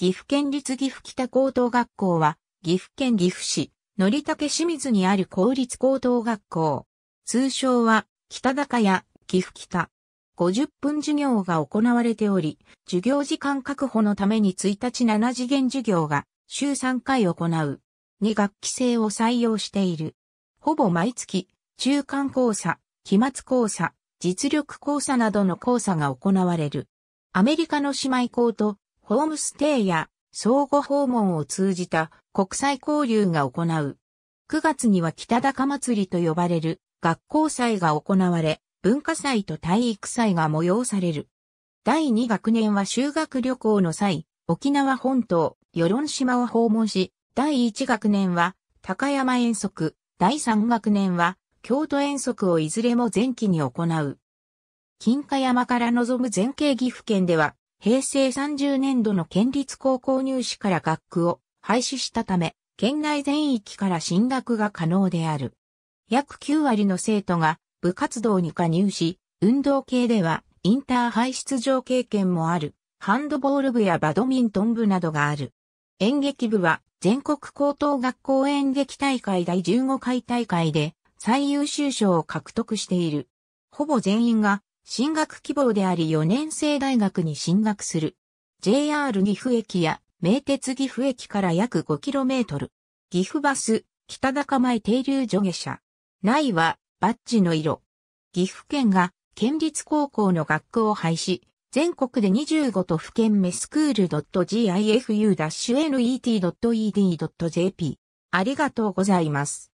岐阜県立岐阜北高等学校は、岐阜県岐阜市、則武清水にある公立高等学校。通称は、北高屋、岐阜北。50分授業が行われており、授業時間確保のために1日7次元授業が週3回行う。2学期制を採用している。ほぼ毎月、中間講座、期末講座、実力講座などの講座が行われる。アメリカの姉妹校とホームステイや相互訪問を通じた国際交流が行う。9月には北高祭りと呼ばれる学校祭が行われ、文化祭と体育祭が催される。第2学年は修学旅行の際、沖縄本島、与論島を訪問し、第1学年は高山遠足、第3学年は京都遠足をいずれも前期に行う。金華山から望む前景岐阜県では平成30年度の県立高校入試から学区を廃止したため、県内全域から進学が可能である。約9割の生徒が部活動に加入し、運動系ではインターハイ出場経験もある、ハンドボール部やバドミントン部などがある。演劇部は全国高等学校演劇大会第15回大会で最優秀賞を獲得している。ほぼ全員が進学希望であり4年生大学に進学する。JR 岐阜駅や名鉄岐阜駅から約 5km。岐阜バス、北高前停留所下車。内はバッジの色。岐阜県が県立高校の学校を廃止。全国で25都府県目スクール .gifu-net.ed.jp。ありがとうございます。